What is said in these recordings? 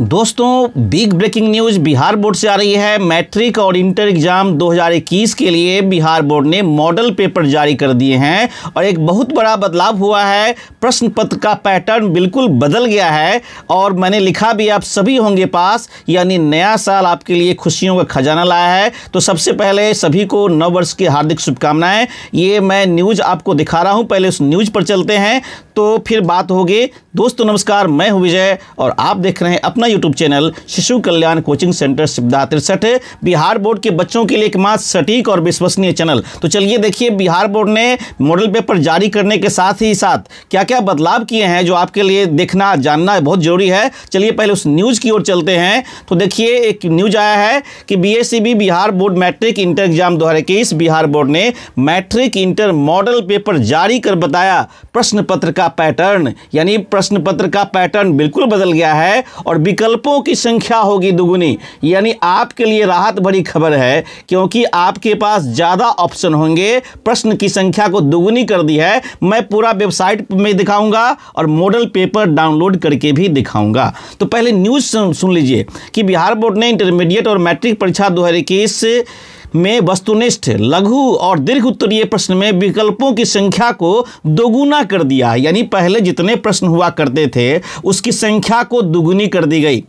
दोस्तों big breaking news Bihar board से आ रही है मैट्रिक और इंटर एग्जाम 2021 के लिए बिहार बोर्ड ने मॉडल पेपर जारी कर दिए हैं और एक बहुत बड़ा बदलाव हुआ है प्रश्न पत्र का पैटर्न बिल्कुल बदल गया है और मैंने लिखा भी आप सभी होंगे पास यानी नया साल आपके लिए खुशियों का खजाना लाया है तो सबसे पहले सभी को नव वर्ष की हार्दिक शुभकामनाएं ये मैं न्यूज आपको दिखा रहा हूँ पहले उस न्यूज पर चलते हैं तो फिर बात होगी दोस्तों नमस्कार मैं हूँ विजय और आप देख रहे हैं अपना अपना यूट्यूब चैनल शिशु कल्याण कोचिंग सेंटर सिद्धा तिरसठ बिहार बोर्ड के बच्चों के लिए एक मात्र सटीक और विश्वसनीय चैनल तो चलिए देखिए बिहार बोर्ड ने मॉडल पेपर जारी करने के साथ ही साथ क्या क्या बदलाव किए हैं जो आपके लिए देखना जानना बहुत जरूरी है चलिए पहले उस न्यूज़ की ओर चलते हैं तो देखिए एक न्यूज आया है कि B e Bihar board matric inter exam दो बिहार बोर्ड ने मैट्रिक इंटर मॉडल पेपर जारी कर बताया प्रश्न पत्र का पैटर्न यानी प्रश्न पत्र का पैटर्न बिल्कुल बदल गया है और विकल्पों की संख्या होगी दुगुनी यानी आपके लिए राहत भरी खबर है क्योंकि आपके पास ज़्यादा ऑप्शन होंगे प्रश्न की संख्या को दुगुनी कर दी है मैं पूरा वेबसाइट में दिखाऊंगा और मॉडल पेपर डाउनलोड करके भी दिखाऊंगा तो पहले न्यूज़ सुन लीजिए कि बिहार बोर्ड ने इंटरमीडिएट और मैट्रिक परीक्षा दो हज़ार में वस्तुनिष्ठ लघु और दीर्घ उत्तरीय प्रश्न में विकल्पों की संख्या को दोगुना कर दिया यानी पहले जितने प्रश्न हुआ करते थे उसकी संख्या को दुगुनी कर दी गई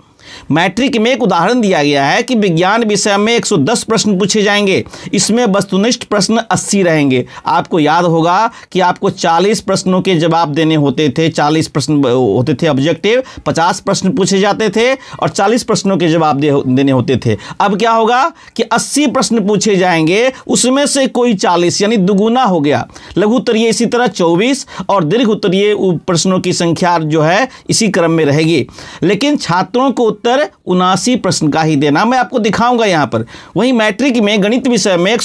मैट्रिक में एक उदाहरण दिया गया है कि विज्ञान विषय में 110 प्रश्न पूछे जाएंगे इसमें वस्तुनिष्ठ प्रश्न 80 रहेंगे आपको याद होगा कि आपको 40 प्रश्नों के जवाब देने होते थे 40 प्रश्न होते थे ऑब्जेक्टिव 50 प्रश्न पूछे जाते थे और 40 प्रश्नों के जवाब दे, देने होते थे अब क्या होगा कि अस्सी प्रश्न पूछे जाएंगे उसमें से कोई चालीस यानी दुगुना हो गया लघु उत्तरीय इसी तरह चौबीस और दीर्घ उत्तरीय प्रश्नों की संख्या जो है इसी क्रम में रहेगी लेकिन छात्रों को उत्तर उनासी प्रश्न का ही देना मैं आपको दिखाऊंगा यहां पर वहीं मैट्रिक में गणित विषय में एक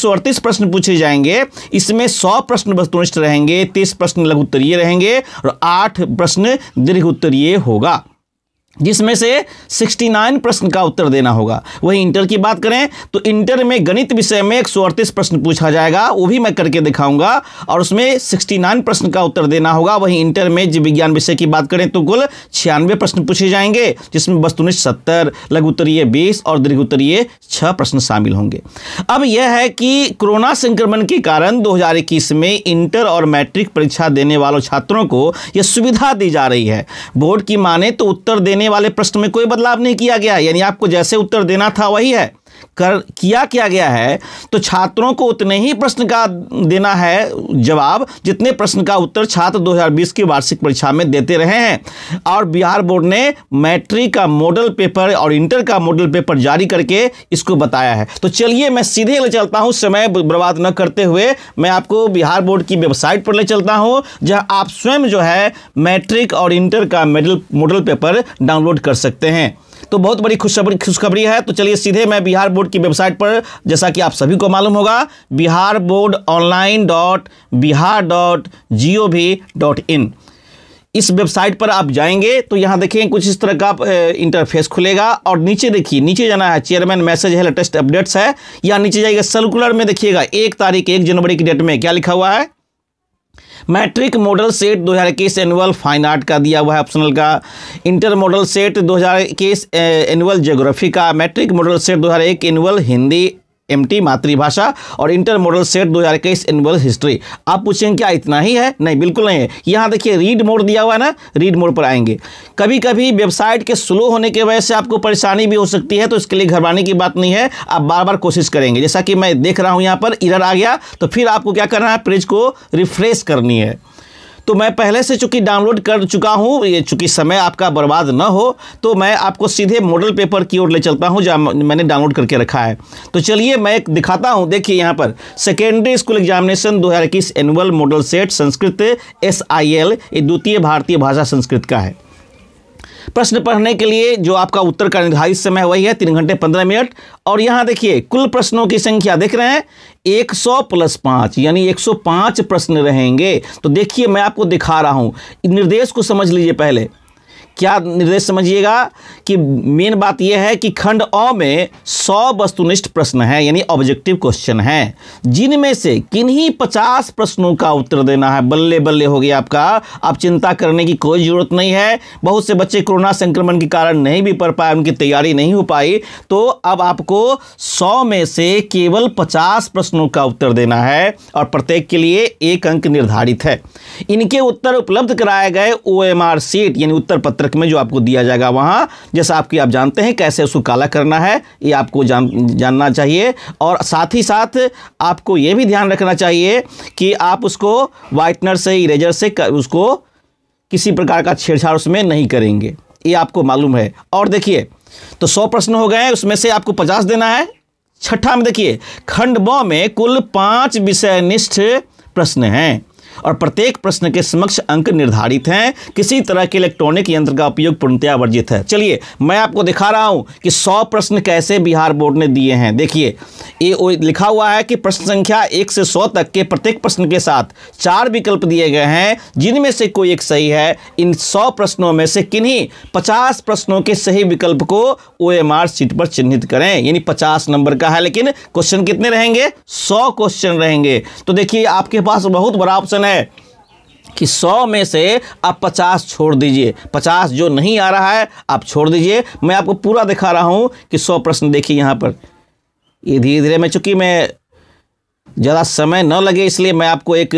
प्रश्न पूछे जाएंगे इसमें सौ प्रश्न वस्तुनिष्ठ रहेंगे तीस प्रश्न लघु उत्तरीय रहेंगे और आठ प्रश्न दीर्घ उत्तरीय होगा जिसमें से 69 प्रश्न का उत्तर देना होगा वहीं इंटर की बात करें तो इंटर में गणित विषय में एक प्रश्न पूछा जाएगा वो भी मैं करके दिखाऊंगा और उसमें 69 प्रश्न का उत्तर देना होगा वहीं इंटर में जीव विज्ञान विषय की बात करें तो कुल छियानवे प्रश्न पूछे जाएंगे जिसमें वस्तुनिष्ठ सत्तर लघु उत्तरीय बीस और दीर्घ उत्तरीय छः प्रश्न शामिल होंगे अब यह है कि कोरोना संक्रमण के कारण दो में इंटर और मैट्रिक परीक्षा देने वालों छात्रों को यह सुविधा दी जा रही है बोर्ड की माने तो उत्तर देने देने वाले प्रश्न में कोई बदलाव नहीं किया गया यानी आपको जैसे उत्तर देना था वही है कर किया क्या गया है तो छात्रों को उतने ही प्रश्न का देना है जवाब जितने प्रश्न का उत्तर छात्र 2020 की वार्षिक परीक्षा में देते रहे हैं और बिहार बोर्ड ने मैट्रिक का मॉडल पेपर और इंटर का मॉडल पेपर जारी करके इसको बताया है तो चलिए मैं सीधे ले चलता हूँ समय बर्बाद न करते हुए मैं आपको बिहार बोर्ड की वेबसाइट पर ले चलता हूँ जहाँ आप स्वयं जो है मैट्रिक और इंटर का मेडल मॉडल पेपर डाउनलोड कर सकते हैं तो बहुत बड़ी खुशखबरी खुशखबरी है तो चलिए सीधे मैं बिहार बोर्ड की वेबसाइट पर जैसा कि आप सभी को मालूम होगा Bihar board online dot Bihar dot G O V dot in इस वेबसाइट पर आप जाएंगे तो यहाँ देखें कुछ इस तरह का इंटरफेस खुलेगा और नीचे देखिए नीचे जाना है चेयरमैन मैसेज है लेटेस्ट अपडेट्स है यहाँ नीचे जाइएगा सर्कुलर में देखिएगा एक तारीख एक जनवरी की डेट में क्या लिखा हुआ है मैट्रिक मॉडल सेट दो हज़ार इक्कीस एनुअल फाइन आर्ट का दिया हुआ है ऑप्शनल का इंटर मॉडल सेट दो हज़ार इक्कीस एनुअल जोग्राफी का मैट्रिक मॉडल सेट दो हज़ार एक एनुअल हिंदी टी मातृभाषा और इंटर मॉडल सेट दो हज़ार इक्कीस एनुअल हिस्ट्री आप पूछेंगे क्या इतना ही है नहीं बिल्कुल नहीं है यहाँ देखिए रीड मोड दिया हुआ है ना रीड मोड पर आएंगे कभी कभी वेबसाइट के स्लो होने की वजह से आपको परेशानी भी हो सकती है तो इसके लिए घबराने की बात नहीं है आप बार बार कोशिश करेंगे जैसा कि मैं देख रहा हूँ यहाँ पर इरर आ गया तो फिर आपको क्या करना है पेज को रिफ्रेश करनी है तो मैं पहले से चूंकि डाउनलोड कर चुका हूँ ये चूंकि समय आपका बर्बाद न हो तो मैं आपको सीधे मॉडल पेपर की ओर ले चलता हूँ जहाँ मैंने डाउनलोड करके रखा है तो चलिए मैं एक दिखाता हूँ देखिए यहाँ पर सेकेंडरी स्कूल एग्जामिनेशन दो एनुअल मॉडल सेट संस्कृत एस ये द्वितीय भारतीय भाषा संस्कृत का है प्रश्न पढ़ने के लिए जो आपका उत्तर का निर्धारित समय वही है तीन घंटे पंद्रह मिनट और यहां देखिए कुल प्रश्नों की संख्या देख रहे हैं एक सौ प्लस पांच यानी एक सौ पांच प्रश्न रहेंगे तो देखिए मैं आपको दिखा रहा हूं निर्देश को समझ लीजिए पहले क्या निर्देश समझिएगा कि मेन बात यह है कि खंड अ में सौ वस्तुनिष्ठ प्रश्न है यानी ऑब्जेक्टिव क्वेश्चन हैं जिनमें से किन्हीं पचास प्रश्नों का उत्तर देना है बल्ले बल्ले हो गया आपका आप चिंता करने की कोई ज़रूरत नहीं है बहुत से बच्चे कोरोना संक्रमण के कारण नहीं भी पढ़ पाए उनकी तैयारी नहीं हो पाई तो अब आपको सौ में से केवल पचास प्रश्नों का उत्तर देना है और प्रत्येक के लिए एक अंक निर्धारित है इनके उत्तर उपलब्ध कराए गए ओ एम आर सीट यानी उत्तर पत्र पत्रक में जो आपको दिया जाएगा वहाँ जैसा आपकी आप जानते हैं कैसे उसको काला करना है ये आपको जान जानना चाहिए और साथ ही साथ आपको ये भी ध्यान रखना चाहिए कि आप उसको वाइटनर से इरेजर से कर, उसको किसी प्रकार का छेड़छाड़ उसमें नहीं करेंगे ये आपको मालूम है और देखिए तो सौ प्रश्न हो गए उसमें से आपको पचास देना है छठा में देखिए खंड ब में कुल पाँच विषयनिष्ठ प्रश्न हैं और प्रत्येक प्रश्न के समक्ष अंक निर्धारित हैं किसी तरह के इलेक्ट्रॉनिक यंत्र का उपयोग पूर्णतया वर्जित है चलिए मैं आपको दिखा रहा हूँ कि सौ प्रश्न कैसे बिहार बोर्ड ने दिए हैं देखिए ये लिखा हुआ है कि प्रश्न संख्या एक से सौ तक के प्रत्येक प्रश्न के साथ चार विकल्प दिए गए हैं जिनमें से कोई एक सही है इन सौ प्रश्नों में से किन्हीं पचास प्रश्नों के सही विकल्प को ओ एम आर सीट पर चिन्हित करें यानी पचास नंबर का है लेकिन क्वेश्चन कितने रहेंगे सौ क्वेश्चन रहेंगे तो देखिए आपके पास बहुत बड़ा ऑप्शन है है कि सौ में से आप पचास छोड़ दीजिए पचास जो नहीं आ रहा है आप छोड़ दीजिए मैं आपको पूरा दिखा रहा हूँ कि सौ प्रश्न देखिए यहाँ पर ये धीरे धीरे मैं चूँकि मैं ज़्यादा समय न लगे इसलिए मैं आपको एक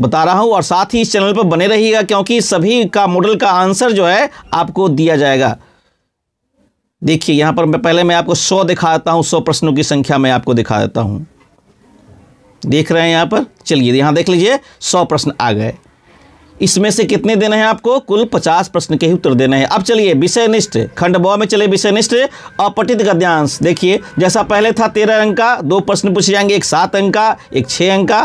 बता रहा हूँ और साथ ही इस चैनल पर बने रहिएगा क्योंकि सभी का मॉडल का आंसर जो है आपको दिया जाएगा देखिए यहाँ पर मैं पहले मैं आपको सौ दिखाता हूँ सौ प्रश्नों की संख्या मैं आपको दिखा देता हूँ देख रहे हैं यहाँ पर चलिए यहाँ देख लीजिए सौ प्रश्न आ गए इसमें से कितने देने हैं आपको कुल पचास प्रश्न के ही उत्तर देने हैं अब चलिए विषयनिष्ठ खंड ब में चले विषयनिष्ठ अपटित गद्यांश देखिए जैसा पहले था तेरह अंक का दो प्रश्न पूछे जाएंगे एक सात अंक का एक छः अंक का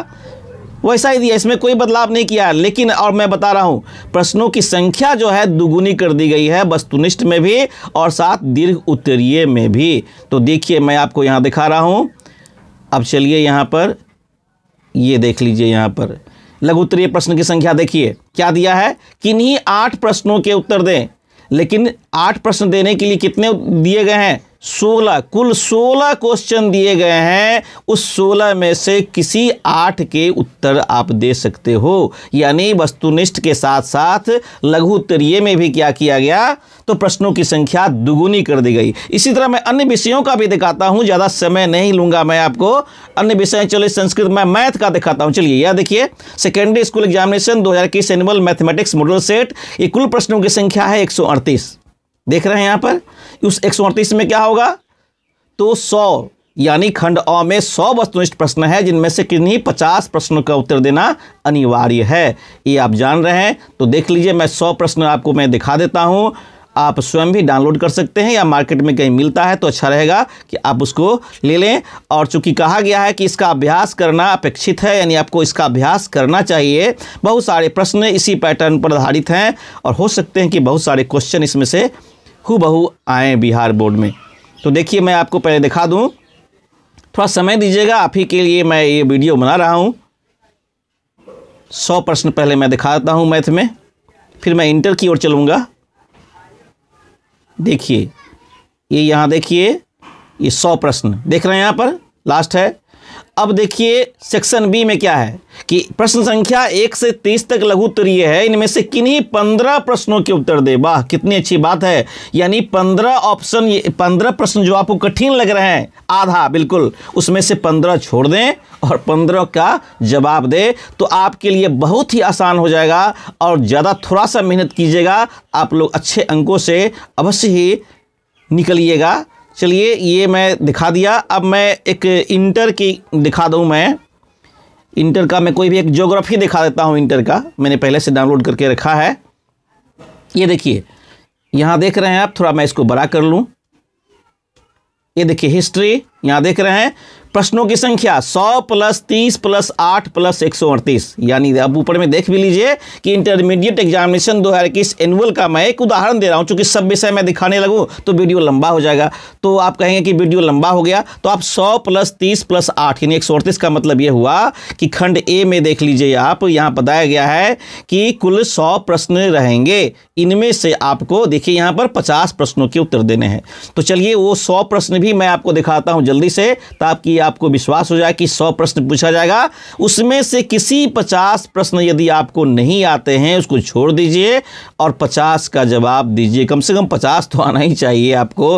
वैसा ही दिया इसमें कोई बदलाव नहीं किया लेकिन और मैं बता रहा हूँ प्रश्नों की संख्या जो है दुगुनी कर दी गई है वस्तुनिष्ठ में भी और साथ दीर्घ उत्तरीय में भी तो देखिए मैं आपको यहाँ दिखा रहा हूँ अब चलिए यहाँ पर ये देख लीजिए यहाँ पर लघु उत्तरीय प्रश्न की संख्या देखिए क्या दिया है किन्हीं आठ प्रश्नों के उत्तर दें लेकिन आठ प्रश्न देने के लिए कितने दिए गए हैं सोलह कुल सोलह क्वेश्चन दिए गए हैं उस सोलह में से किसी आठ के उत्तर आप दे सकते हो यानी वस्तुनिष्ठ के साथ साथ लघु उत्तरीय में भी क्या किया गया तो प्रश्नों की संख्या दुगुनी कर दी गई इसी तरह मैं अन्य विषयों का भी दिखाता हूं ज़्यादा समय नहीं लूंगा मैं आपको अन्य विषय चलिए संस्कृत में मैथ का दिखाता हूँ चलिए यह देखिए सेकेंडरी स्कूल एग्जामिनेशन दो हज़ार इक्कीस एनुअल मैथमेटिक्स मॉडल सेट ये कुल प्रश्नों की संख्या है एक देख रहे हैं यहाँ पर उस एक में क्या होगा तो सौ यानी खंड अ में सौ वस्तुनिष्ठ प्रश्न है जिनमें से किन्हीं पचास प्रश्नों का उत्तर देना अनिवार्य है ये आप जान रहे हैं तो देख लीजिए मैं सौ प्रश्न आपको मैं दिखा देता हूँ आप स्वयं भी डाउनलोड कर सकते हैं या मार्केट में कहीं मिलता है तो अच्छा रहेगा कि आप उसको ले लें और चूंकि कहा गया है कि इसका अभ्यास करना अपेक्षित है यानी आपको इसका अभ्यास करना चाहिए बहुत सारे प्रश्न इसी पैटर्न पर आधारित हैं और हो सकते हैं कि बहुत सारे क्वेश्चन इसमें से हु आए बिहार बोर्ड में तो देखिए मैं आपको पहले दिखा दूँ थोड़ा समय दीजिएगा आप ही के लिए मैं ये वीडियो बना रहा हूँ सौ प्रश्न पहले मैं दिखाता हूँ मैथ में फिर मैं इंटर की ओर चलूँगा देखिए ये यहाँ देखिए ये सौ प्रश्न देख रहे हैं यहाँ पर लास्ट है अब देखिए सेक्शन बी में क्या है कि प्रश्न संख्या एक से तीस तक लघु उत्तरीय है इनमें से किन्हीं पंद्रह प्रश्नों के उत्तर दे वाह कितनी अच्छी बात है यानी पंद्रह ऑप्शन ये पंद्रह प्रश्न जो आपको कठिन लग रहे हैं आधा बिल्कुल उसमें से पंद्रह छोड़ दें और पंद्रह का जवाब दे तो आपके लिए बहुत ही आसान हो जाएगा और ज़्यादा थोड़ा सा मेहनत कीजिएगा आप लोग अच्छे अंकों से अवश्य ही निकलिएगा चलिए ये मैं दिखा दिया अब मैं एक इंटर की दिखा दूँ मैं इंटर का मैं कोई भी एक ज्योग्राफी दिखा देता हूँ इंटर का मैंने पहले से डाउनलोड करके रखा है ये देखिए यहाँ देख रहे हैं आप थोड़ा मैं इसको बड़ा कर लूँ ये देखिए हिस्ट्री यहाँ देख रहे हैं प्रश्नों की संख्या 100 प्लस तीस प्लस आठ प्लस एक यानी अब ऊपर में देख भी लीजिए कि इंटरमीडिएट एग्जामिनेशन दो हज़ार इक्कीस एनुअल का मैं एक उदाहरण दे रहा हूं चूंकि सब विषय मैं दिखाने लगूं तो वीडियो लंबा हो जाएगा तो आप कहेंगे कि वीडियो लंबा हो गया तो आप सौ प्लस तीस प्लस आठ यानी एक का मतलब ये हुआ कि खंड ए में देख लीजिए आप यहाँ बताया गया है कि कुल सौ प्रश्न रहेंगे इनमें से आपको देखिए यहाँ पर पचास प्रश्नों के उत्तर देने हैं तो चलिए वो सौ प्रश्न भी मैं आपको दिखाता हूँ जल्दी से ताकि आप आपको विश्वास हो जाए कि सौ प्रश्न पूछा जाएगा उसमें से किसी पचास प्रश्न यदि आपको नहीं आते हैं उसको छोड़ दीजिए और पचास का जवाब दीजिए कम से कम पचास तो आना ही चाहिए आपको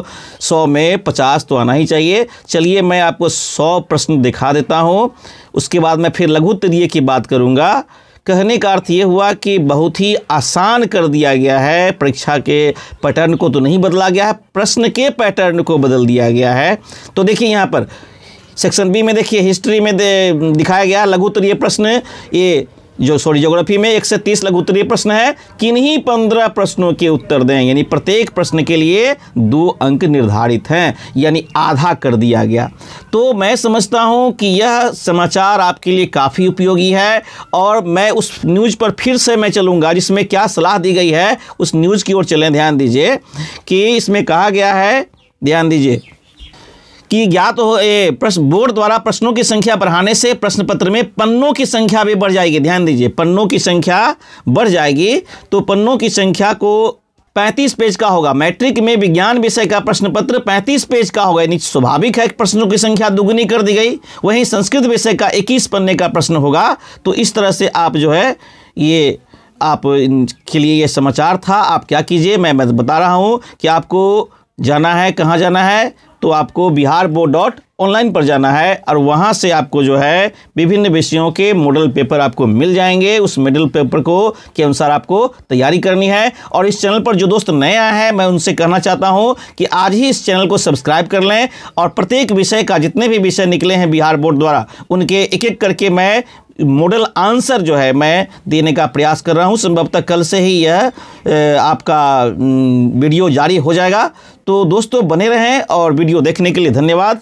सौ में पचास तो आना ही चाहिए चलिए मैं आपको सौ प्रश्न दिखा देता हूँ उसके बाद मैं फिर लघु तरीय की बात करूँगा कहने का अर्थ ये हुआ कि बहुत ही आसान कर दिया गया है परीक्षा के पैटर्न को तो नहीं बदला गया है प्रश्न के पैटर्न को बदल दिया गया है तो देखिए यहाँ पर सेक्शन बी में देखिए हिस्ट्री में दे, दिखाया गया लघु उत्तरीय प्रश्न ये जो सॉरी जोग्राफी में एक से तीस लघु उत्तरीय प्रश्न है किन्हीं पंद्रह प्रश्नों के उत्तर दें यानी प्रत्येक प्रश्न के लिए दो अंक निर्धारित हैं यानी आधा कर दिया गया तो मैं समझता हूं कि यह समाचार आपके लिए काफ़ी उपयोगी है और मैं उस न्यूज़ पर फिर से मैं चलूँगा जिसमें क्या सलाह दी गई है उस न्यूज़ की ओर चलें ध्यान दीजिए कि इसमें कहा गया है ध्यान दीजिए कि ज्ञात हो प्रश्न बोर्ड द्वारा प्रश्नों की संख्या बढ़ाने से प्रश्न पत्र में पन्नों की संख्या भी बढ़ जाएगी ध्यान दीजिए पन्नों की संख्या बढ़ जाएगी तो पन्नों की संख्या को पैंतीस पेज का होगा मैट्रिक में विज्ञान विषय का प्रश्न पत्र पैंतीस पेज का होगा यानी स्वाभाविक है प्रश्नों की संख्या दुगुनी कर दी गई वहीं संस्कृत विषय का इक्कीस पन्ने का प्रश्न होगा तो इस तरह से आप जो है ये आप के लिए ये समाचार था आप क्या कीजिए मैं बता रहा हूँ कि आपको जाना है कहाँ जाना है तो आपको बिहार बोर्ड डॉट ऑनलाइन पर जाना है और वहाँ से आपको जो है विभिन्न विषयों के मॉडल पेपर आपको मिल जाएंगे उस मॉडल पेपर को के अनुसार आपको तैयारी करनी है और इस चैनल पर जो दोस्त नए आए हैं मैं उनसे कहना चाहता हूँ कि आज ही इस चैनल को सब्सक्राइब कर लें और प्रत्येक विषय का जितने भी विषय निकले हैं बिहार बोर्ड द्वारा उनके एक एक करके मैं मॉडल आंसर जो है मैं देने का प्रयास कर रहा हूँ संभवतः कल से ही यह आपका वीडियो जारी हो जाएगा तो दोस्तों बने रहें और वीडियो देखने के लिए धन्यवाद